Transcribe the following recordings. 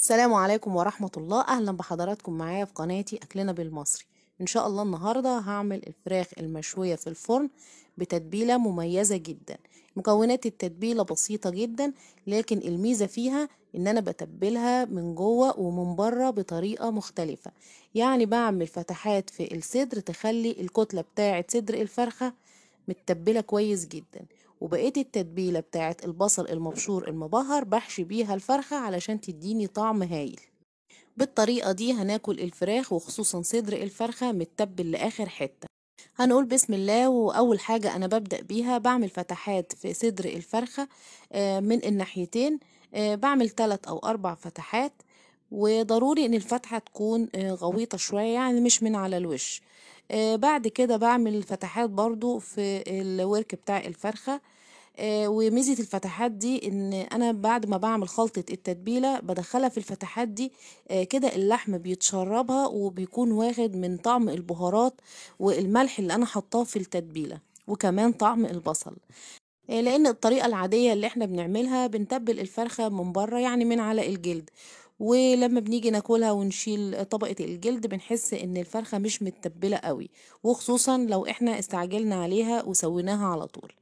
السلام عليكم ورحمة الله أهلا بحضراتكم معايا في قناتي أكلنا بالمصري إن شاء الله النهاردة هعمل الفراخ المشوية في الفرن بتتبيلة مميزة جدا مكونات التتبيلة بسيطة جدا لكن الميزة فيها إن أنا بتبلها من جوه ومن بره بطريقة مختلفة يعني بعمل فتحات في الصدر تخلي الكتلة بتاعة صدر الفرخة متبلة كويس جدا وبقيت التتبيلة بتاعة البصل المبشور المبهر بحشي بيها الفرخة علشان تديني طعم هايل بالطريقة دي هناكل الفراخ وخصوصا صدر الفرخة متبل لآخر حتة هنقول بسم الله وأول حاجة أنا ببدأ بيها بعمل فتحات في صدر الفرخة آه، من الناحيتين آه، بعمل ثلاث أو أربع فتحات وضروري إن الفتحة تكون آه، غويطة شوية يعني مش من على الوش آه، بعد كده بعمل فتحات برضو في الورك بتاع الفرخة آه، وميزة الفتحات دي ان انا بعد ما بعمل خلطة التتبيلة بدخلها في الفتحات دي آه، كده اللحم بيتشربها وبيكون واخد من طعم البهارات والملح اللي انا حطاه في التتبيلة وكمان طعم البصل لان الطريقة العادية اللي احنا بنعملها بنتبل الفرخة من بره يعني من على الجلد ولما بنيجي ناكلها ونشيل طبقة الجلد بنحس ان الفرخة مش متبلة قوي وخصوصا لو احنا استعجلنا عليها وسويناها على طول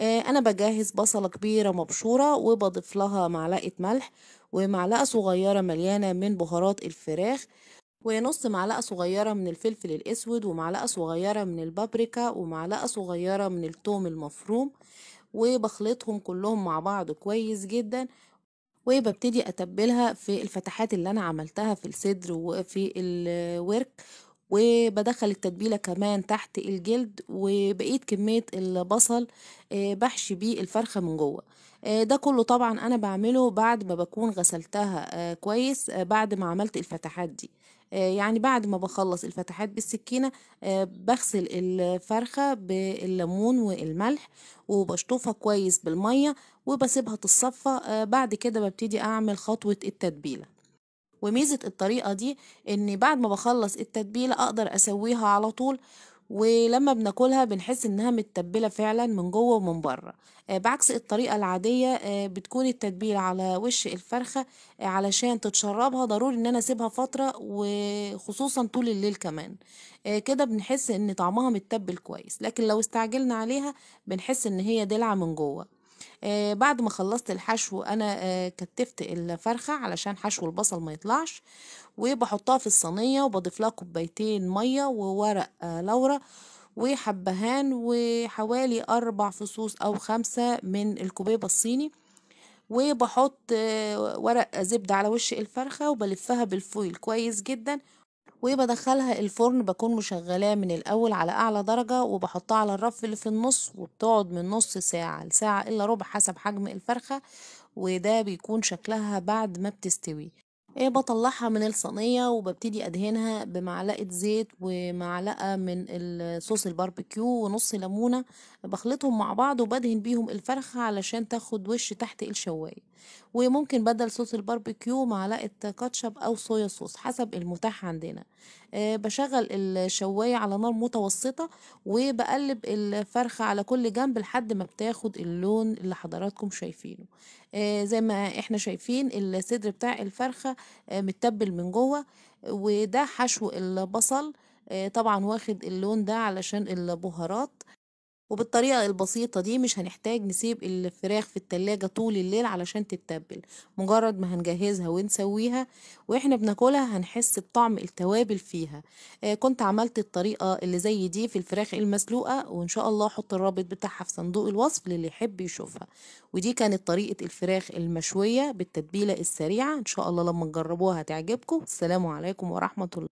آه، انا بجهز بصلة كبيرة مبشورة وبضيف لها معلقة ملح ومعلقة صغيرة مليانة من بهارات الفراخ ونص معلقة صغيرة من الفلفل الأسود ومعلقة صغيرة من البابريكا ومعلقة صغيرة من التوم المفروم وبخلطهم كلهم مع بعض كويس جدا وببتدي اتبلها في الفتحات اللي انا عملتها في الصدر وفي الورك وبدخل التتبيلة كمان تحت الجلد وبقيت كمية البصل آه، بحشي بيه الفرخة من جوه آه، ده كله طبعا انا بعمله بعد ما بكون غسلتها آه، كويس بعد ما عملت الفتحات دي يعني بعد ما بخلص الفتحات بالسكينة بغسل الفرخة بالليمون والملح وبشطفها كويس بالمية وبسيبها تتصفى بعد كده ببتدي اعمل خطوة التتبيلة وميزة الطريقة دي ان بعد ما بخلص التتبيلة اقدر اسويها على طول ولما بناكلها بنحس انها متبلة فعلا من جوه ومن بره آه، بعكس الطريقة العادية آه، بتكون التتبيلة على وش الفرخة آه، علشان تتشربها ضروري ان انا اسيبها فترة وخصوصا طول الليل كمان كده بنحس ان طعمها متبل كويس لكن لو استعجلنا عليها بنحس ان هي دلع من جوه آه، بعد ما خلصت الحشو انا آه، كتفت الفرخة علشان حشو البصل ما يطلعش وبحطها في الصينية وبضيف لها كوبايتين مية وورق آه، لورا وحبهان وحوالي أربع فصوص أو خمسة من الكوبيبة الصيني وبحط ورق زبدة على وش الفرخة وبلفها بالفويل كويس جدا وبدخلها الفرن بكون مشغلاه من الاول على اعلى درجه وبحطها على الرف اللي في النص وبتقعد من نص ساعه لساعه الا ربع حسب حجم الفرخه وده بيكون شكلها بعد ما بتستوي إيه بطلعها من الصينية وببتدي أدهنها بمعلقة زيت ومعلقة من صوص الباربيكيو ونص ليمونة بخلطهم مع بعض وبدهن بيهم الفرخة علشان تاخد وش تحت الشواية وممكن بدل صوص الباربيكيو معلقة كاتشب أو صويا صوص حسب المتاح عندنا إيه، بشغل الشواية على نار متوسطة وبقلب الفرخة على كل جنب لحد ما بتاخد اللون اللي حضراتكم شايفينه إيه، زي ما احنا شايفين الصدر بتاع الفرخة آه، متبل من جوه وده حشو البصل آه، طبعا واخد اللون ده علشان البهارات وبالطريقة البسيطة دي مش هنحتاج نسيب الفراخ في التلاجة طول الليل علشان تتبل مجرد ما هنجهزها ونسويها واحنا بناكلها هنحس بطعم التوابل فيها آه كنت عملت الطريقة اللي زي دي في الفراخ المسلوقة وان شاء الله حط الرابط بتاعها في صندوق الوصف للي يحب يشوفها ودي كانت طريقة الفراخ المشوية بالتتبيلة السريعة ان شاء الله لما تجربوها هتعجبكم السلام عليكم ورحمة الله